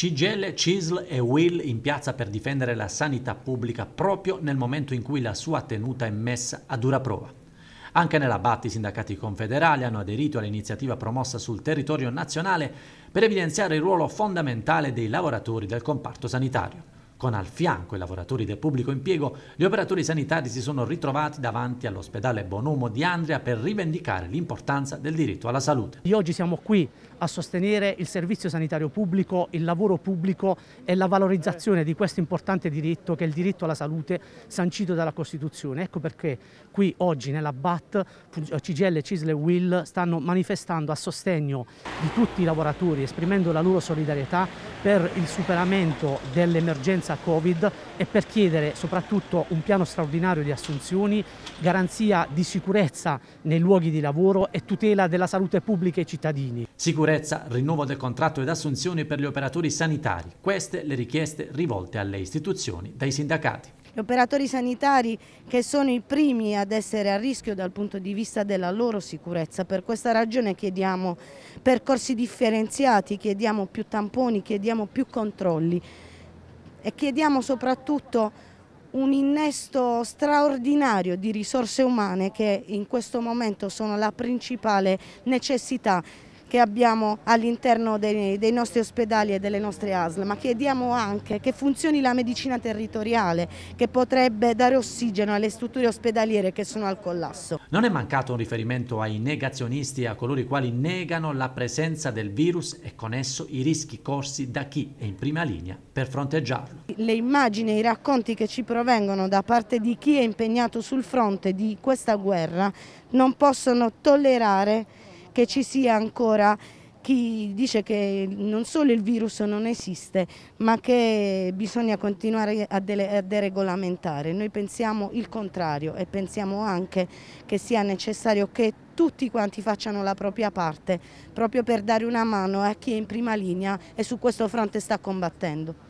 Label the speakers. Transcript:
Speaker 1: CGL, CISL e Will in piazza per difendere la sanità pubblica proprio nel momento in cui la sua tenuta è messa a dura prova. Anche nella BAT i sindacati confederali hanno aderito all'iniziativa promossa sul territorio nazionale per evidenziare il ruolo fondamentale dei lavoratori del comparto sanitario con al fianco i lavoratori del pubblico impiego, gli operatori sanitari si sono ritrovati davanti all'ospedale Bonomo di Andria per rivendicare l'importanza del diritto alla salute. Io oggi siamo qui a sostenere il servizio sanitario pubblico,
Speaker 2: il lavoro pubblico e la valorizzazione di questo importante diritto che è il diritto alla salute sancito dalla Costituzione. Ecco perché qui oggi nella BAT eh, CGL, CISL e WILL stanno manifestando a sostegno di tutti i lavoratori, esprimendo la loro solidarietà per il superamento dell'emergenza emergenza Covid e per chiedere soprattutto un piano straordinario di assunzioni, garanzia di sicurezza nei luoghi di lavoro e tutela della salute pubblica ai cittadini.
Speaker 1: Sicurezza, rinnovo del contratto ed assunzioni per gli operatori sanitari. Queste le richieste rivolte alle istituzioni dai sindacati
Speaker 3: gli operatori sanitari che sono i primi ad essere a rischio dal punto di vista della loro sicurezza. Per questa ragione chiediamo percorsi differenziati, chiediamo più tamponi, chiediamo più controlli e chiediamo soprattutto un innesto straordinario di risorse umane che in questo momento sono la principale necessità che abbiamo all'interno dei, dei, nostri ospedali e delle nostre ASL, ma chiediamo anche che funzioni la medicina territoriale che potrebbe dare ossigeno alle strutture ospedaliere che sono al collasso.
Speaker 1: Non è mancato un riferimento ai negazionisti e a coloro i quali negano la presenza del virus e con esso i rischi corsi da chi è in prima linea per fronteggiarlo.
Speaker 3: Le immagini e i racconti che ci provengono da parte di chi è impegnato sul fronte di questa guerra non possono tollerare che ci sia ancora chi dice che non solo il virus non esiste, ma che bisogna continuare a, deregolamentare. Noi pensiamo il contrario e pensiamo anche che sia necessario che tutti quanti facciano la propria parte, proprio per dare una mano a chi è in prima linea e su questo fronte sta combattendo.